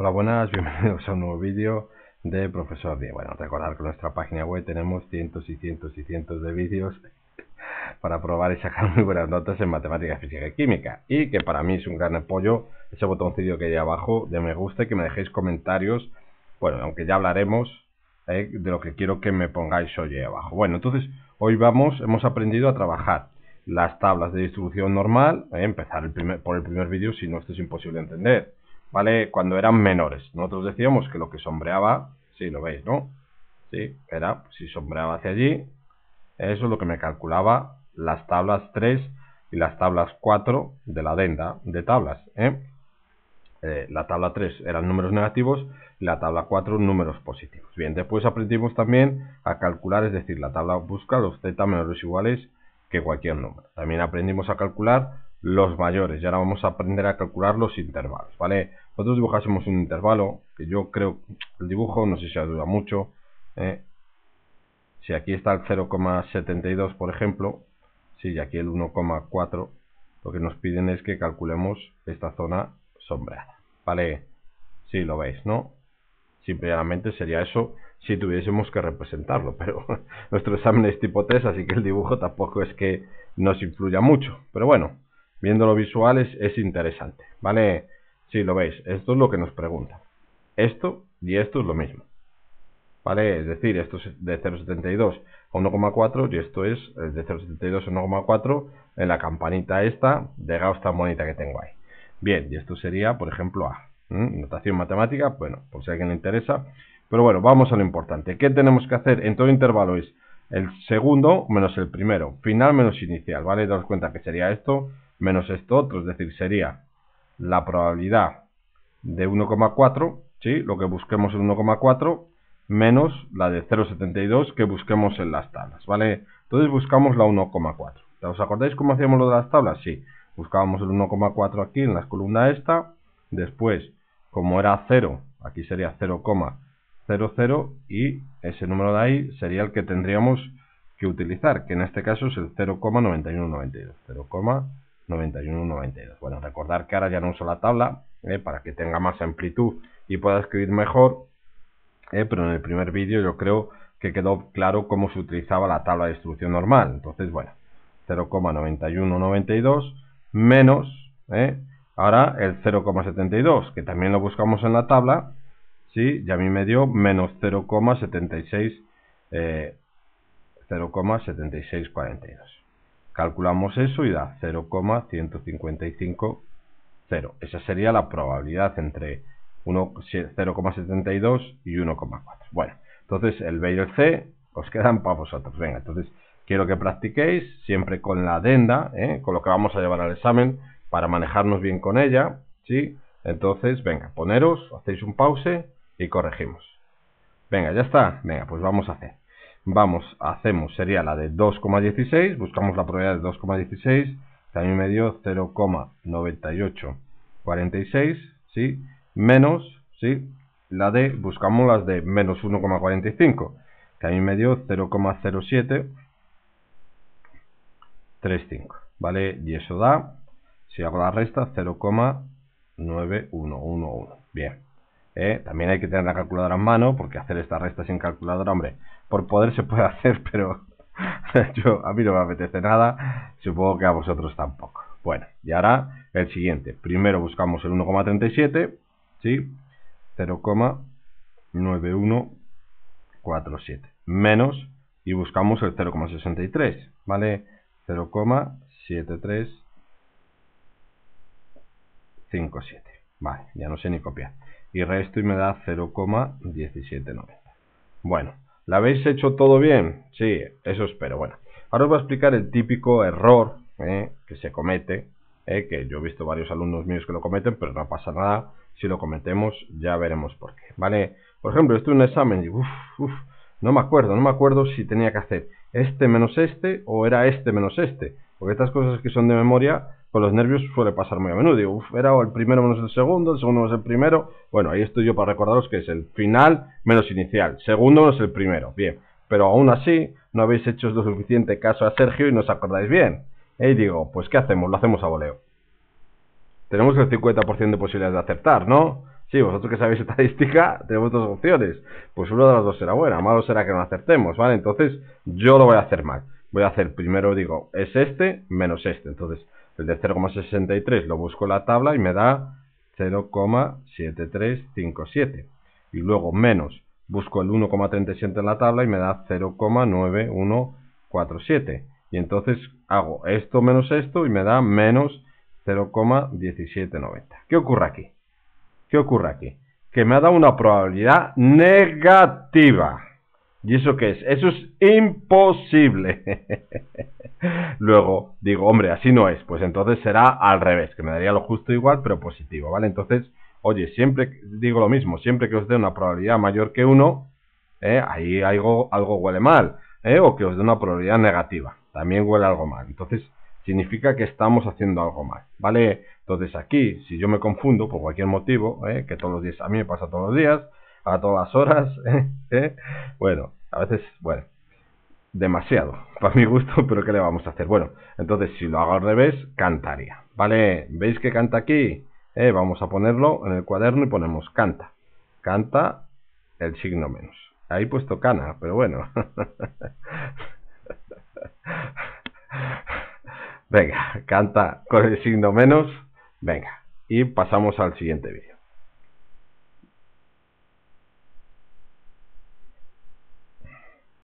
Hola, buenas, bienvenidos a un nuevo vídeo de Profesor Díaz. Bueno, recordar que en nuestra página web tenemos cientos y cientos y cientos de vídeos para probar y sacar muy buenas notas en matemáticas, física y química. Y que para mí es un gran apoyo ese botoncillo que hay abajo de me gusta y que me dejéis comentarios. Bueno, aunque ya hablaremos eh, de lo que quiero que me pongáis hoy abajo. Bueno, entonces hoy vamos, hemos aprendido a trabajar las tablas de distribución normal. Eh, empezar el primer, por el primer vídeo, si no, esto es imposible entender ¿vale? Cuando eran menores. Nosotros decíamos que lo que sombreaba, si lo veis, ¿no? Sí, era, si sombreaba hacia allí, eso es lo que me calculaba las tablas 3 y las tablas 4 de la denda de tablas, ¿eh? eh la tabla 3 eran números negativos y la tabla 4 números positivos. Bien, después aprendimos también a calcular, es decir, la tabla busca los z menores iguales que cualquier número. También aprendimos a calcular los mayores. Y ahora vamos a aprender a calcular los intervalos, ¿vale? Nosotros dibujásemos un intervalo, que yo creo, el dibujo no sé si ayuda mucho. ¿eh? Si aquí está el 0,72, por ejemplo, sí, aquí el 1,4, lo que nos piden es que calculemos esta zona sombreada, ¿vale? Sí, lo veis, ¿no? Simplemente sería eso si tuviésemos que representarlo, pero nuestro examen es tipo 3, así que el dibujo tampoco es que nos influya mucho, pero bueno viendo lo visual es, interesante, ¿vale? Si lo veis, esto es lo que nos pregunta. Esto y esto es lo mismo. ¿Vale? Es decir, esto es de 0.72 a 1,4 y esto es de 0.72 a 1,4 en la campanita esta de Gauss tan bonita que tengo ahí. Bien, y esto sería, por ejemplo, A. Notación matemática, bueno, por si a alguien le interesa. Pero bueno, vamos a lo importante. ¿Qué tenemos que hacer en todo intervalo? Es el segundo menos el primero, final menos inicial, ¿vale? Daros cuenta que sería esto, menos esto otro, pues, es decir, sería la probabilidad de 1,4, ¿sí? lo que busquemos en 1,4, menos la de 0,72 que busquemos en las tablas, ¿vale? Entonces buscamos la 1,4. ¿Os acordáis cómo hacíamos lo de las tablas? Sí, buscábamos el 1,4 aquí en la columna esta, después, como era 0, aquí sería 0,00 y ese número de ahí sería el que tendríamos que utilizar, que en este caso es el 0,9192, 0,9192. 91,92. Bueno, recordar que ahora ya no uso la tabla eh, para que tenga más amplitud y pueda escribir mejor, eh, pero en el primer vídeo yo creo que quedó claro cómo se utilizaba la tabla de distribución normal. Entonces, bueno, 0,9192 menos eh, ahora el 0,72, que también lo buscamos en la tabla, ¿sí? ya a mí me dio menos 0,76. 0,7642. Calculamos eso y da 0,155,0. Esa sería la probabilidad entre 0,72 y 1,4. Bueno, entonces el B y el C os quedan para vosotros. Venga, entonces quiero que practiquéis siempre con la adenda, ¿eh? con lo que vamos a llevar al examen, para manejarnos bien con ella. ¿sí? Entonces, venga, poneros, hacéis un pause y corregimos. Venga, ya está. Venga, pues vamos a hacer. Vamos, hacemos, sería la de 2,16, buscamos la probabilidad de 2,16, también me dio 0,9846, ¿sí? Menos, ¿sí? La de, buscamos las de menos 1,45, que a mí me dio 0,0735, ¿vale? Y eso da, si hago la resta, 0,9111, bien. ¿eh? También hay que tener la calculadora en mano, porque hacer esta resta sin calculadora, hombre, por poder se puede hacer, pero yo, a mí no me apetece nada, supongo que a vosotros tampoco. Bueno, y ahora el siguiente. Primero buscamos el 1,37, ¿sí? 0,9147 menos y buscamos el 0,63, ¿vale? 0,7357. Vale, ya no sé ni copiar y resto y me da 0,1790. Bueno, ¿la habéis hecho todo bien? Sí, eso espero. Bueno, ahora os voy a explicar el típico error eh, que se comete, eh, que yo he visto varios alumnos míos que lo cometen, pero no pasa nada. Si lo cometemos, ya veremos por qué. ¿Vale? Por ejemplo, estoy en un examen y no me acuerdo, no me acuerdo si tenía que hacer este menos este o era este menos este. Porque estas cosas que son de memoria con los nervios suele pasar muy a menudo. Digo, uf, era el primero menos el segundo, el segundo menos el primero. Bueno, ahí estoy yo para recordaros que es el final menos inicial, segundo menos el primero. Bien, pero aún así no habéis hecho lo suficiente caso a Sergio y no os acordáis bien. Y digo, pues ¿qué hacemos? Lo hacemos a voleo. Tenemos el 50% de posibilidades de acertar, ¿no? Sí, vosotros que sabéis estadística, tenemos dos opciones. Pues una de las dos será buena, malo será que no acertemos, ¿vale? Entonces yo lo voy a hacer mal. Voy a hacer primero, digo, es este menos este. Entonces el de 0,63 lo busco en la tabla y me da 0,7357. Y luego menos, busco el 1,37 en la tabla y me da 0,9147. Y entonces hago esto menos esto y me da menos 0,1790. ¿Qué ocurre aquí? ¿Qué ocurre aquí? Que me ha dado una probabilidad negativa. ¿Y eso qué es? Eso es imposible. Luego digo, hombre, así no es. Pues entonces será al revés, que me daría lo justo igual, pero positivo, ¿vale? Entonces, oye, siempre digo lo mismo, siempre que os dé una probabilidad mayor que 1, ¿eh? ahí algo, algo huele mal. ¿eh? O que os dé una probabilidad negativa, también huele algo mal. Entonces, significa que estamos haciendo algo mal, ¿vale? Entonces aquí, si yo me confundo por cualquier motivo, ¿eh? que todos los días, a mí me pasa todos los días, a todas horas. ¿eh? ¿Eh? Bueno, a veces, bueno, demasiado, para mi gusto, pero ¿qué le vamos a hacer? Bueno, entonces si lo hago al revés, cantaría. ¿Vale? ¿Veis que canta aquí? ¿Eh? Vamos a ponerlo en el cuaderno y ponemos canta. Canta el signo menos. Ahí puesto cana, pero bueno. Venga, canta con el signo menos. Venga, y pasamos al siguiente vídeo.